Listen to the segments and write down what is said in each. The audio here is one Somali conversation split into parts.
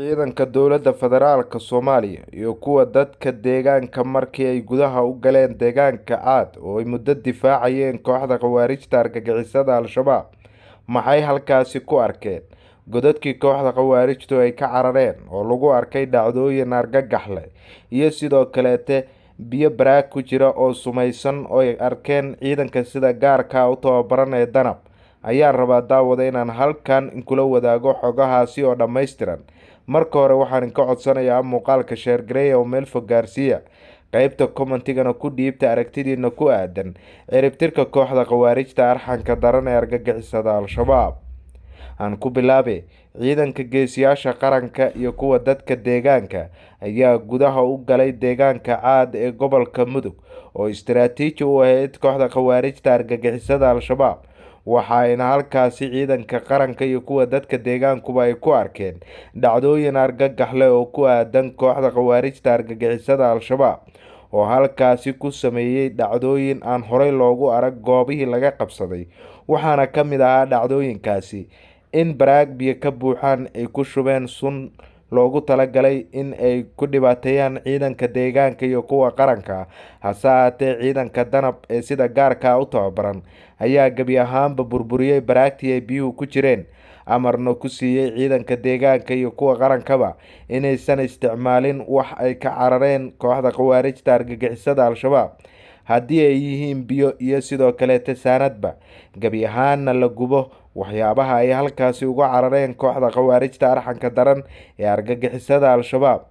ciidanka dowladda federaalka Soomaaliya iyo kuwa dadka deegaanka markii ay gudaha u galeen deegaanka Caad oo ay muddo difaacayeen kooxda khawaarijta argagixisada Al-shabaab maxay halkaasi ku arkeen godadkii kooxda khawaarijtu ay ka carareen oo lagu arkay dhacdooyin argagax leh iyo sidoo kaleete biyo baraag ku jira oo sumaysan oo ay arkeen ciidanka sida gaarkaa u tababaran ee danab ayaan rabaa daawada inaan halkan inkula wadaago xogahaasi oo dhammaystiran marka hore waxaan ka codsanayaa muuqaalka sheer garey oo meel fog gaarsiiya qeybta commentigana ku dhiibta aragtidiina ku aadan ciribtirka kooxda khawaarijta arxanka daran ee argagixisada al-shabaab aan ku bilaabe ciidanka geesiyaasha qaranka iyo kuwa dadka deegaanka ayaa gudaha u galay deegaanka caad ee gobolka mudug oo istaraatiiji u ahayd kooxda khawaarijta argagixisada al-shabaab waxaayna halkaasi ciidanka qaranka iyo kuwa dadka deegaankuba ay ku arkeen dhacdooyin argagaxle oo ku aadan kooxda khawaarijta argagixisada al-shabaab oo halkaasi ku sameeyey dhacdooyin aan horey loogu arag goobihii laga qabsaday waxaana ka mid ahaa dhacdooyinkaasi in baraag biyo ka buuxaan ay ku shubeen sun loogu talagalay in ay ku dhibaateeyaan ciidanka deegaanka iyo kuwa qaranka hase ahaatee ciidanka danab ee sida gaarkaa u tababaran ayaa gebi ahaanba burburiyey baraagtii ay biyuhu ku jireen amarna ku siiyey ciidanka deegaanka iyo kuwa qarankaba inaysan isticmaalin wax ay ka carareen kooxda khawaarijta argagixisada al-shabaab haddii ay yihiin biyo iyo sidoo kaleete saanadba gebi ahaanna la gubo waxyaabaha ay halkaasi uga carareen kooxda khawaarijta arxanka daran ee argagixisada al-shabaab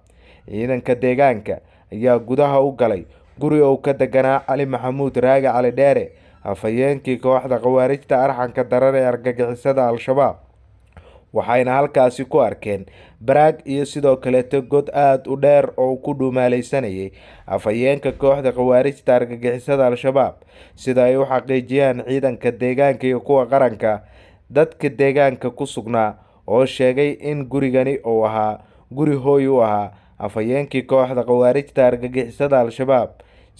ciidanka deegaanka ayaa gudaha u galay guri ou ka deganaa cali maxamuud raagi cali dheere afhayeenkii kooxda khawaarijta arxanka daran ee argagixisada al-shabaab waxayna halkaasi ku arkeen baraag iyo sidoo kaleeto god aada u dheer oo ku dhuumaalaysanayay afhayeenka kooxda khawaarijta argagixisada al-shabaab sida ay u xaqiijiyaan ciidanka deegaanka iyo kuwa qaranka dadka deegaanka ku sugnaa oo sheegay in gurigani uu ahaa guri hooy u ahaa afhayeenkii kooxda khawaarijta argagixisada al-shabaab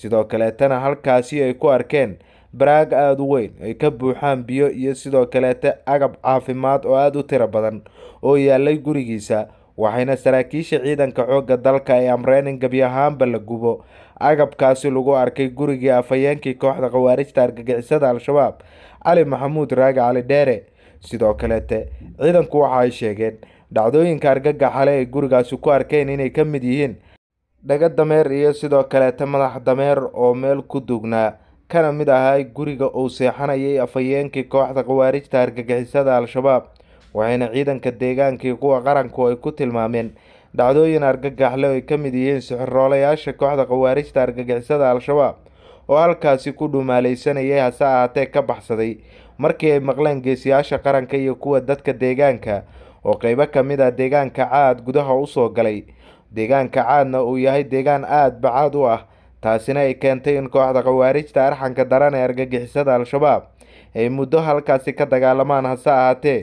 sidoo kaleetana halkaasi ay ku arkeen baraag aada u weyn ay ka buuxaan biyo iyo sidoo kaleeta agab caafimaad oo aada u tiro badan oo yaallay gurigiisa waxayna saraakiisha ciidanka xoogga dalka ay amreen in gebi ahaanba la gubo agabkaasi lagu arkay gurigii afhayeenkii kooxda khawaarijta argagixisada al-shabaab cali maxamuud raagi cali dheere sidoo kaleete ciidanku waxa ay sheegeen dhacdooyinka argagaxale ay gurigaasi ku arkeen inay ka mid yihiin dhaga dameer iyo sidoo kaleete madax dameer oo meel ku dugnaa kana mid ahaa guriga uu seexanayay afhayeenkii kooxda khawaarijta argagixisada al-shabaab waxayna ciidanka deegaankii kuwa qaranku ay ku tilmaameen dhacdooyin argagaxle ay ka mid yihiin sixiroolayaasha kooxda khawaarijta argagixisada al-shabaab oo halkaasi ku dhumaalaysanayay hase ahaatee ka baxsaday markii ay maqleen geesiyaasha qaranka iyo kuwa dadka deegaanka oo qeybo ka mid ah deegaanka caad gudaha u soo galay deegaanka caadna uu yahay deegaan aad bacaad u ah taasina ay keentay in kooxda khawaarijta arxanka daran ee argagixisada al-shabaab ay muddo halkaasi ka dagaalamaan hase ahaatee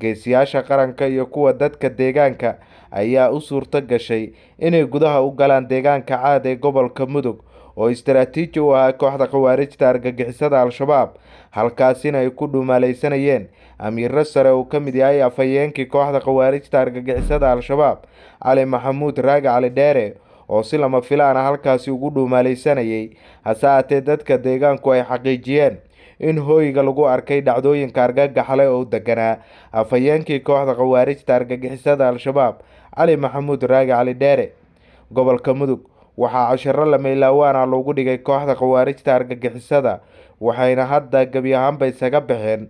geesiyaasha qaranka iyo kuwa dadka deegaanka ayaa u suurto gashay inay gudaha u galaan deegaanka caad ee gobolka mudug oo istaraatiiji u ahaa kooxda khawaarijta argagixisada al-shabaab halkaasina ay ku dhuumalaysanayeen amiiro sare uu ka mid yahay afhayeenkii kooxda khawaarijta argagixisada al-shabaab cali maxamuud raagi cali dheere oo si lama filaana ah halkaasi ugu dhuumaalaysanayay hase haatee dadka deegaanku ay xaqiijiyeen in hooyiga lagu arkay dhacdooyinka argagaxle oo deganaa afhayeenkii kooxda khawaarijta argagixisada al-shabaab cali maxamuud raagi cali dheere gobolka mudug waxaa cashiro lameylawaana ah loogu dhigay kooxda khawaarijta argagixisada waxayna hadda gebi ahaanba isaga baxeen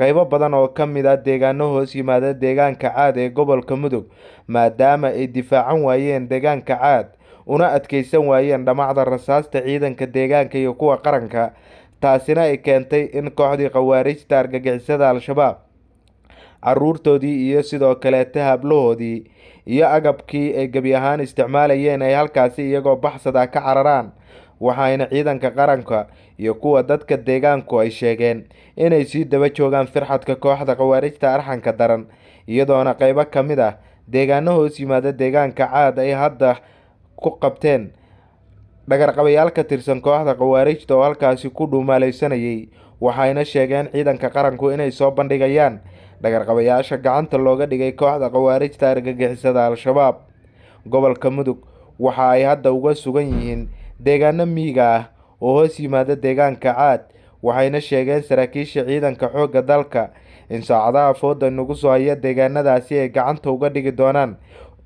qeybo badan oo ka mid ah deegaano hoos yimaada deegaanka caad ee gobolka mudug maadaama ay difaacan waayeen deegaanka caad una adkaysan waayeen dhammacda rasaasta ciidanka deegaanka iyo kuwa qaranka taasina ay keentay in kooxdii khawaarijta argagixisada al-shabaab caruurtoodii iyo sidoo kaleete hablahoodii iyo agabkii ay gebi ahaan isticmaalayeen ay halkaasi iyagoo baxsada ka cararaan waxayna ciidanka qaranka iyo kuwa dadka deegaanku ay sheegeen inay sii daba joogaan firxadka kooxda khawaarijta arxanka daran iyadoona qaybo ka mid ah deegaano hoos yimaada deegaanka caad ay hadda ku qabteen dhagarqabayaal ka tirsan kooxda khawaarijta oo halkaasi ku dhuumaalaysanayay waxayna sheegeen ciidanka qaranku inay soo bandhigayaan dhagarqabayaasha gacanta looga dhigay kooxda khawaarijta argagixisada al-shabaab gobolka mudug waxa ay hadda uga sugan yihiin deegaano miiga ah oo hoos yimaada deegaanka caad waxayna sheegeen saraakiisha ciidanka xoogga dalka in saacadaha fooda nagu soo haya deegaanadaasi ay gacanta uga dhigi doonaan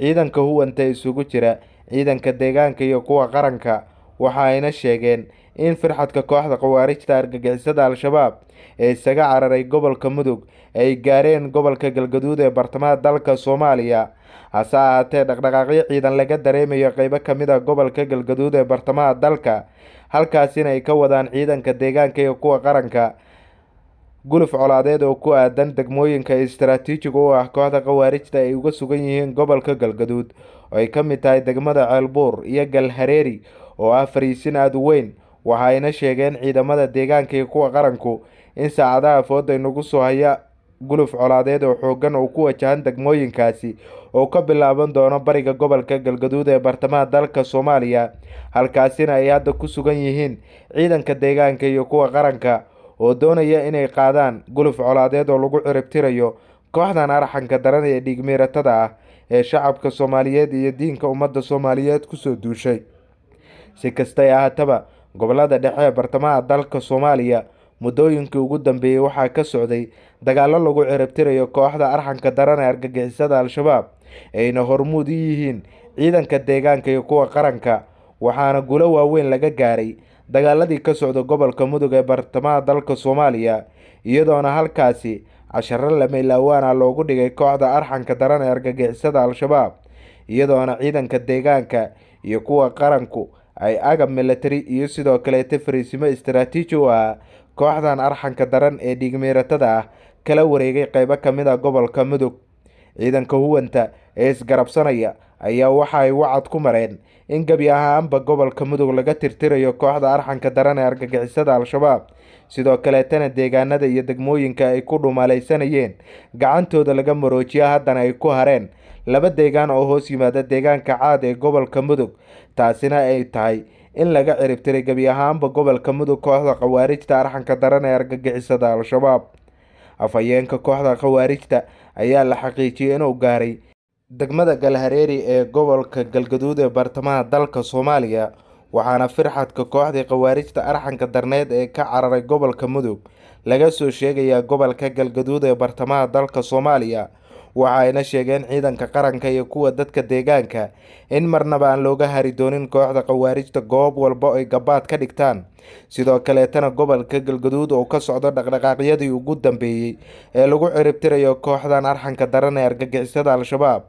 ciidanka huwanta isugu jira ciidanka deegaanka iyo kuwa qaranka waxa ayna sheegeen in firxadka kooxda khawaarijta argagixisada al-shabaab ee isaga cararay gobolka mudug ay gaareen gobolka galgaduud ee bartamaha dalka soomaaliya hase ahaatee dhaqdhaqaaqyo ciidan laga dareemayo qeybo ka mid a ah gobolka galgaduud ee bartamaha dalka halkaasina ay ka wadaan ciidanka deegaanka iyo kuwa qaranka guluf colaadeed oo ku aadan degmooyinka istaraatiijiga u ah kooxda khawaarijta ay uga sugan yihiin gobolka galgaduud oo ay ka mid tahay degmada ceelbuur iyo galhareeri oo ah fariisin aada u weyn waxa ayna sheegeen ciidamada deegaanka iyo kuwa qaranku in saacadaha fooday nagu soo haya guluf colaadeed oo xooggan uu ku wajahan degmooyinkaasi oo ka bilaaban doono bariga gobolka galgaduud ee bartamaha dalka soomaaliya halkaasina ay hadda ku sugan yihiin ciidanka deegaanka iyo kuwa qaranka oo doonaya inay qaadaan guluf colaadeed oo lagu ciribtirayo kooxdan arxanka daran ee dhiigmiiratada ah ee shacabka soomaaliyeed iyo diinka ummadda soomaaliyeed kusoo duushay si kastay ahaataba gobolada dhexe ee bartamaha dalka soomaaliya muddooyinkii ugu dambeeyey waxaa ka socday dagaallo lagu ciribtirayo kooxda arxanka daran ee argagixisada al-shabaab ayna hormuud u yihiin ciidanka deegaanka iyo kuwa qaranka waxaana guulo waaweyn laga gaaray dagaaladii ka socda gobolka mudug ee bartamaha dalka soomaaliya iyadoona halkaasi casharo lameylawaana ah loogu dhigay kooxda arxanka daran ee argagixisada al-shabaab iyadoona ciidanka deegaanka iyo kuwa qaranku ay agab milatari iyo sidoo kaleeta fariisimo istaraatiiji u ah kooxdan arxanka daran ee dhiigmiiratada ah kala wareegay qaybo ka mid a ah gobolka mudug ciidanka huwanta ee isgarabsanaya ayaa waxa ay wacad ku mareen in gebi ahaanba gobolka mudug laga tirtirayo kooxda arxanka daran ee argagixisada al-shabaab sidoo kaleetana deegaanada iyo degmooyinka ay ku dhumaalaysanayeen gacantooda laga maroojiya haddana ay ku hareen laba deegaan oo hoos yimaada deegaanka caad ee gobolka mudug taasina ay tahay in laga ciribtiray gebi ahaanba gobolka mudug kooxda khawaarijta arxanka daran ee argagixisada al-shabaab afhayeenka kooxda khawaarijta ayaa la xaqiijiyey inuu gaaray degmada galhareeri ee gobolka galgaduud ee bartamaha dalka soomaaliya waxaana firxadka kooxdii khawaarijta arxanka darneed ee ka cararay gobolka mudug laga soo sheegayaa gobolka galgaduud ee bartamaha dalka soomaaliya waxa ayna sheegeen ciidanka qaranka iyo kuwa dadka deegaanka in marnaba aan looga hari doonin kooxda khawaarijta goob walba ay gabaad ka dhigtaan sidoo kaleetana gobolka galgaduud oo ka socdo dhaqdhaqaaqyadii ugu dambeeyey ee lagu ciribtirayo kooxdan arxanka daran ee argagixisada al-shabaab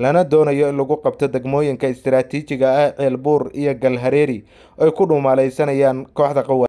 lana doonayo in lagu qabto degmooyinka istaraatiijiga ah ceelbuur iyo galhareeri ay ku dhumaalaysanayaan kooxda qawa